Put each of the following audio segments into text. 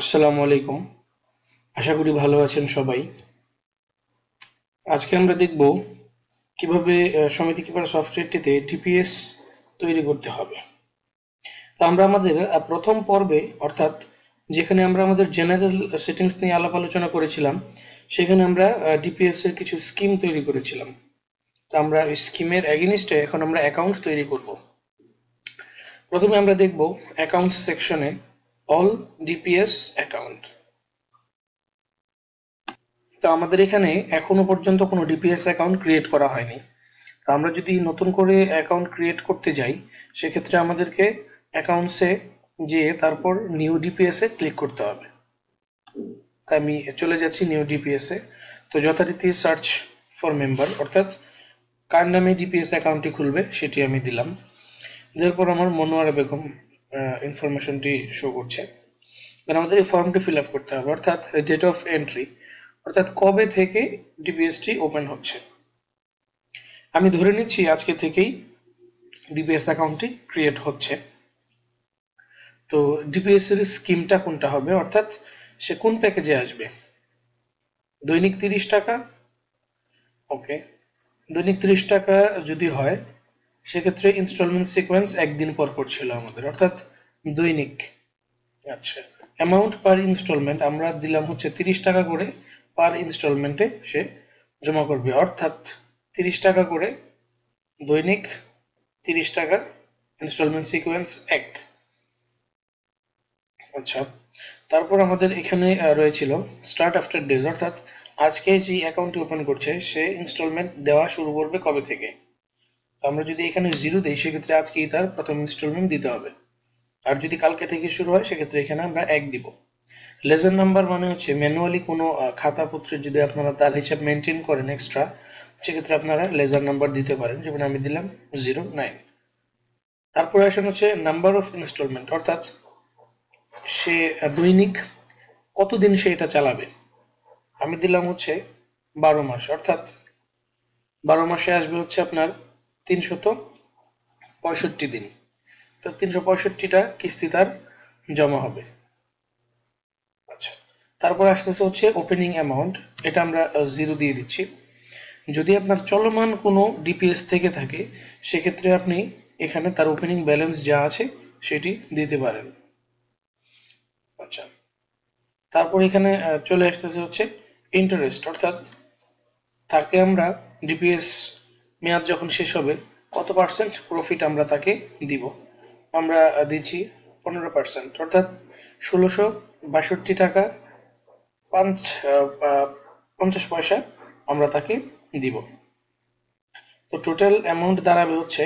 আসসালামু আলাইকুম আশা করি ভালো আছেন সবাই আজকে আমরা দেখব কিভাবে সমিতি কিপার সফটওয়্যারটিতে টিপিএস তৈরি করতে হবে তো আমরা আমাদের প্রথম পর্বে অর্থাৎ যেখানে আমরা আমাদের জেনারেল সেটিংস নিয়ে আলাপ আলোচনা করেছিলাম সেখানে আমরা ডিপিএস এর কিছু স্কিম তৈরি করেছিলাম তো আমরা ওই স্কিমের অ্যাগেনিস্টে এখন আমরা অ্যাকাউন্ট তৈরি করব প্রথমে আমরা দেখব অ্যাকাউন্ট সেকশনে অল ডিপিএস অ্যাকাউন্ট তো আমাদের এখানে এখনো পর্যন্ত কোনো ডিপিএস অ্যাকাউন্ট ক্রিয়েট করা হয়নি তো আমরা যদি নতুন করে অ্যাকাউন্ট ক্রিয়েট করতে যাই সেক্ষেত্রে আমাদেরকে অ্যাকাউন্টসে যে তারপর নিউ ডিপিএস এ ক্লিক করতে হবে আমি চলে যাচ্ছি নিউ ডিপিএস এ তো যথারীতি সার্চ ফর মেম্বার অর্থাৎ কার নামে ডিপিএস অ্যাকাউন্টটি খুলবে সেটি আমি দিলাম এরপর আমার মনোয়ারা বেগম ইনফরমেশনটি শো করছে দেন আমাদের এই ফর্মটি ফিল আপ করতে হবে অর্থাৎ ডেট অফ এন্ট্রি অর্থাৎ কবে থেকে ডিবিএসটি ওপেন হচ্ছে আমি ধরে নিচ্ছি আজকে থেকেই ডিবিএস অ্যাকাউন্টটি ক্রিয়েট হচ্ছে তো ডিবিএস এর স্কিমটা কোনটা হবে অর্থাৎ সে কোন প্যাকেজে আসবে দৈনিক তিরিশ টাকা ওকে দৈনিক তিরিশ টাকা যদি হয় সেক্ষেত্রে ইনস্টলমেন্ট সিকোয়েন্স একদিন পর পর ছিল আমাদের অর্থাৎ দৈনিক আচ্ছা অ্যামাউন্ট পার ইনস্টলমেন্ট আমরা দিলাম হচ্ছে তিরিশ টাকা করে পার ইনস্টলমেন্টে সে জমা করবে অর্থাৎ তিরিশ টাকা করে দৈনিক তিরিশ টাকা ইনস্টলমেন্ট সিকোয়েন্স এক আচ্ছা তারপর আমাদের এখানে রয়েছিল স্টার্ট আফটার ডেজ অর্থাৎ আজকে যে অ্যাকাউন্ট ওপেন করছে সে ইনস্টলমেন্ট দেওয়া শুরু করবে কবে থেকে আমরা যদি এখানে জিরো দিই সেক্ষেত্রে আজকে তার প্রথম ইনস্টলমেন্ট দিতে হবে আর যদি কালকে থেকে শুরু হয় সেক্ষেত্রে এখানে আমরা এক দিব লেজার নাম্বার মানে হচ্ছে ম্যানুয়ালি কোনো খাতাপত্রে যদি আপনারা তার হিসাব মেনটেন করেন এক্সট্রা সেক্ষেত্রে আপনারা লেজার নাম্বার দিতে পারেন যেমন আমি দিলাম জিরো নাইন তারপরে আসেন হচ্ছে নাম্বার অফ ইনস্টলমেন্ট অর্থাৎ সে দৈনিক কতদিন সে এটা চালাবে আমি দিলাম হচ্ছে বারো মাস অর্থাৎ বারো মাসে আসবে হচ্ছে আপনার তিনশত পঁয়ষট্টি দিন তো তিনশো পঁয়ষট্টিটা কিস্তি তার জমা হবে আচ্ছা তারপর আসতেছে হচ্ছে ওপেনিং অ্যামাউন্ট এটা আমরা জিরো দিয়ে দিচ্ছি যদি আপনার চলমান কোনো ডিপিএস থেকে থাকে সেক্ষেত্রে আপনি এখানে তার ওপেনিং ব্যালেন্স যা আছে সেটি দিতে পারেন আচ্ছা তারপর এখানে চলে আসতেছে হচ্ছে ইন্টারেস্ট অর্থাৎ তাকে আমরা ডিপিএস মেয়াদ যখন শেষ হবে কত পার্সেন্ট প্রফিট আমরা তাকে দিব আমরা দিচ্ছি পনেরো পার্সেন্ট অর্থাৎ ষোলোশো বাষট্টি টাকা পাঁচ পঞ্চাশ পয়সা আমরা তাকে দিব তো টোটাল অ্যামাউন্ট দাঁড়াবে হচ্ছে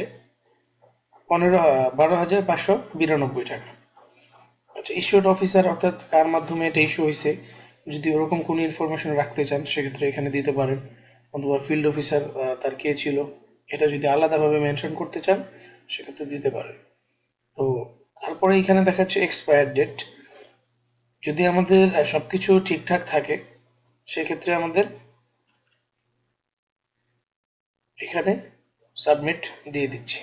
পনেরো বারো হাজার পাঁচশো বিরানব্বই টাকা আচ্ছা ইস্যুড অফিসার অর্থাৎ কার মাধ্যমে এটা ইস্যু হয়েছে যদি ওরকম কোনো ইনফরমেশন রাখতে চান সেক্ষেত্রে এখানে দিতে পারেন অথবা ফিল্ড অফিসার তার কে ছিল এটা যদি আলাদাভাবে মেনশন করতে চান সেক্ষেত্রে দিতে পারে তো তারপরে এখানে দেখাচ্ছে এক্সপায়ার ডেট যদি আমাদের সবকিছু ঠিকঠাক থাকে সেক্ষেত্রে আমাদের এখানে সাবমিট দিয়ে দিচ্ছি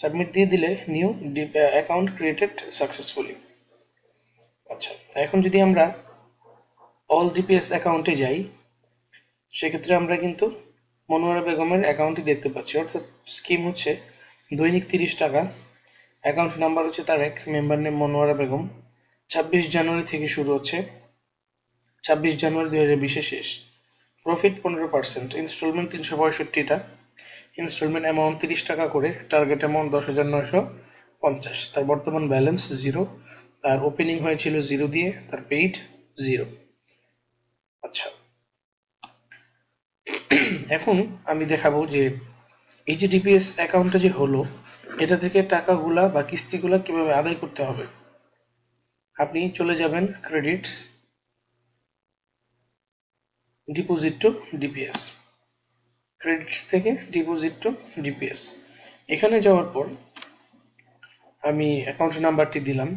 সাবমিট দিয়ে দিলে নিউ অ্যাকাউন্ট ক্রিয়েটেড সাকসেসফুলি আচ্ছা এখন যদি আমরা অল ডিপিএস অ্যাকাউন্টে যাই সেক্ষেত্রে আমরা কিন্তু মনোয়ারা বেগমের অ্যাকাউন্টটি দেখতে পাচ্ছি অর্থাৎ স্কিম হচ্ছে দৈনিক তিরিশ টাকা অ্যাকাউন্ট নাম্বার হচ্ছে তার এক মেম্বার নেম মনোয়ারা বেগম ছাব্বিশ জানুয়ারি থেকে শুরু হচ্ছে ছাব্বিশ জানুয়ারি দুই হাজার বিশে শেষ প্রফিট পনেরো পার্সেন্ট ইনস্টলমেন্ট তিনশো পঁয়ষট্টিটা ইনস্টলমেন্ট অ্যামাউন্ট তিরিশ টাকা করে টার্গেট অ্যামাউন্ট দশ হাজার নয়শো পঞ্চাশ তার বর্তমান ব্যালেন্স জিরো তার ওপেনিং হয়েছিল জিরো দিয়ে তার পেইড জিরো আচ্ছা এখন আমি দেখাবো যে এই যে ডিপিএস অ্যাকাউন্টটা যে হলো এটা থেকে টাকাগুলা বা কিস্তিগুলা কিভাবে আদায় করতে হবে আপনি চলে যাবেন credits deposit to DPS credits থেকে ডিপোজিট টু ডিপিএস এখানে যাওয়ার পর আমি অ্যাকাউন্ট নাম্বারটি দিলাম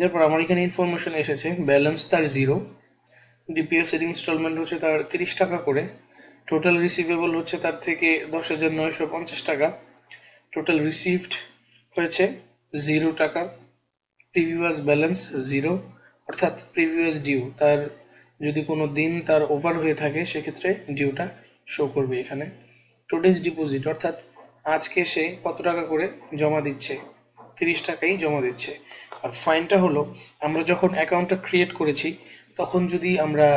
তারপর আমার এখানে ইনফরমেশন এসেছে ব্যালেন্স তার জিরো ডিপিএস এর ইনস্টলমেন্ট হচ্ছে তার তিরিশ টাকা করে টোটাল রিসিভেবল হচ্ছে তার থেকে দশ হাজার নয়শো পঞ্চাশ টাকা টোটাল রিসিভড হয়েছে জিরো টাকা প্রিভিয়াস ব্যালেন্স জিরো অর্থাৎ প্রিভিয়াস ডিউ তার যদি কোনো দিন তার ওভার হয়ে থাকে সেক্ষেত্রে ডিউটা শো করবে এখানে টোডেজ ডিপোজিট অর্থাৎ আজকে সে কত টাকা করে জমা দিচ্ছে তিরিশ টাকাই জমা দিচ্ছে আর ফাইনটা হলো আমরা যখন অ্যাকাউন্টটা ক্রিয়েট করেছি তখন যদি আমরা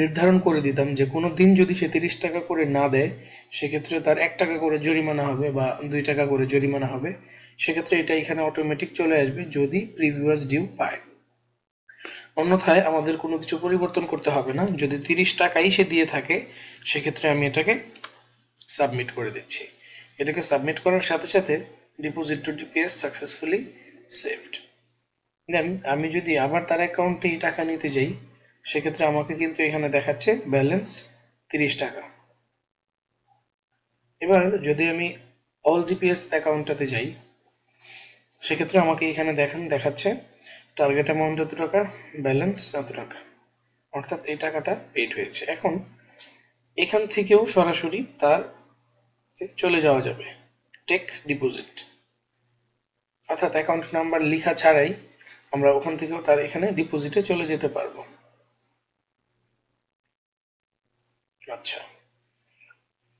নির্ধারণ করে দিতাম যে কোনো দিন যদি সে তিরিশ টাকা করে না দেয় সেক্ষেত্রে তার এক টাকা করে জরিমানা হবে বা দুই টাকা করে জরিমানা হবে সেক্ষেত্রে এটা এখানে অটোমেটিক চলে আসবে যদি প্রিভিয়াস ডিউ পায় অন্যথায় আমাদের কোনো কিছু পরিবর্তন করতে হবে না যদি তিরিশ টাকাই সে দিয়ে থাকে সেক্ষেত্রে আমি এটাকে সাবমিট করে দিচ্ছি এটাকে সাবমিট করার সাথে সাথে deposit to DPS successfully saved then আমি যদি আবার তার অ্যাকাউন্টে টাকা নিতে যাই সেক্ষেত্রে আমাকে কিন্তু এখানে দেখাচ্ছে ব্যালেন্স তিরিশ টাকা এবার যদি আমি অল জিপিএস অ্যাকাউন্টটাতে যাই সেক্ষেত্রে আমাকে এখানে দেখেন দেখাচ্ছে টার্গেট অ্যামাউন্ট এত টাকা ব্যালেন্স এত টাকা অর্থাৎ এই টাকাটা পেড হয়েছে এখন এখান থেকেও সরাসরি তার চলে যাওয়া যাবে টেক ডিপোজিট অর্থাৎ অ্যাকাউন্ট নাম্বার লেখা ছাড়াই আমরা ওখান থেকেও তার এখানে ডিপোজিটে চলে যেতে পারবো আচ্ছা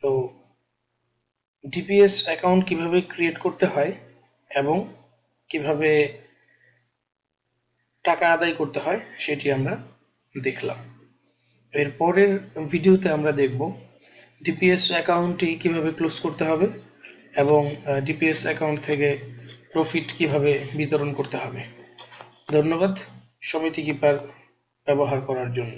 তো ডিপিএস অ্যাকাউন্ট কিভাবে ক্রিয়েট করতে হয় এবং কিভাবে টাকা আদায় করতে হয় সেটি আমরা দেখলাম এর পরের ভিডিওতে আমরা দেখব ডিপিএস অ্যাকাউন্টটি কিভাবে ক্লোজ করতে হবে এবং ডিপিএস অ্যাকাউন্ট থেকে প্রফিট কিভাবে বিতরণ করতে হবে ধন্যবাদ সমিতি কিপার ব্যবহার করার জন্য।